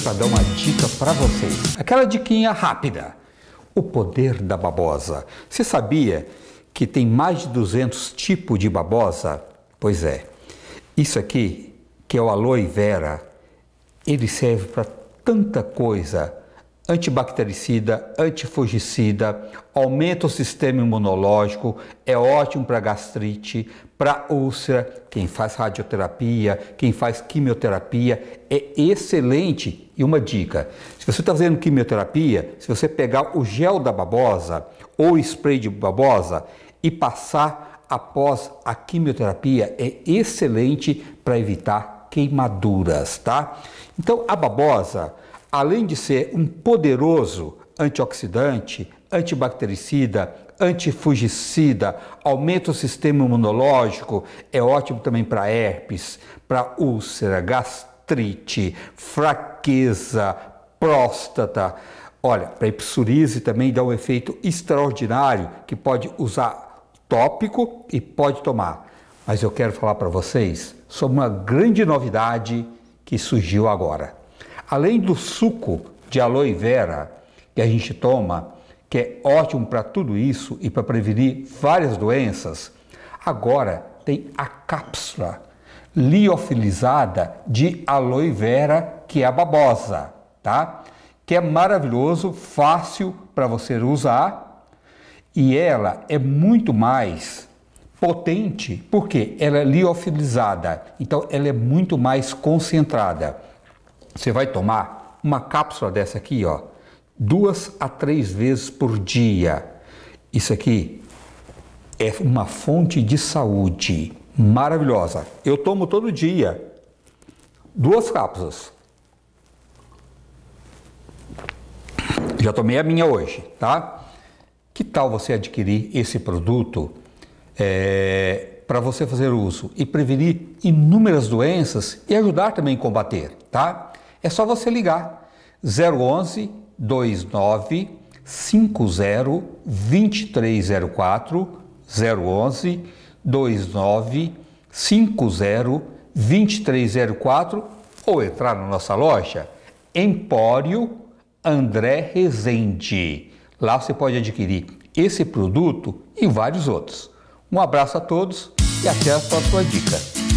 para dar uma dica para vocês. Aquela diquinha rápida. O poder da babosa. Você sabia que tem mais de 200 tipos de babosa? Pois é. Isso aqui, que é o aloe vera, ele serve para tanta coisa antibactericida, antifugicida, aumenta o sistema imunológico, é ótimo para gastrite, para úlcera, quem faz radioterapia, quem faz quimioterapia, é excelente. E uma dica, se você está fazendo quimioterapia, se você pegar o gel da babosa ou spray de babosa e passar após a quimioterapia, é excelente para evitar queimaduras, tá? Então, a babosa, além de ser um poderoso antioxidante, antibactericida, antifugicida, aumenta o sistema imunológico, é ótimo também para herpes, para úlcera, gastrite, fraqueza, próstata. Olha, para psoríase também dá um efeito extraordinário que pode usar tópico e pode tomar. Mas eu quero falar para vocês sobre uma grande novidade que surgiu agora. Além do suco de aloe vera que a gente toma, que é ótimo para tudo isso e para prevenir várias doenças, agora tem a cápsula liofilizada de aloe vera, que é a babosa, tá? Que é maravilhoso, fácil para você usar e ela é muito mais potente porque ela é liofilizada, então ela é muito mais concentrada. Você vai tomar uma cápsula dessa aqui, ó, duas a três vezes por dia. Isso aqui é uma fonte de saúde maravilhosa. Eu tomo todo dia duas cápsulas. Já tomei a minha hoje, tá? Que tal você adquirir esse produto é, para você fazer uso e prevenir inúmeras doenças e ajudar também a combater, tá? É só você ligar 011 29 50 2304 011 29 50 2304 ou entrar na nossa loja Empório André Rezende. Lá você pode adquirir esse produto e vários outros. Um abraço a todos e até a próxima dica.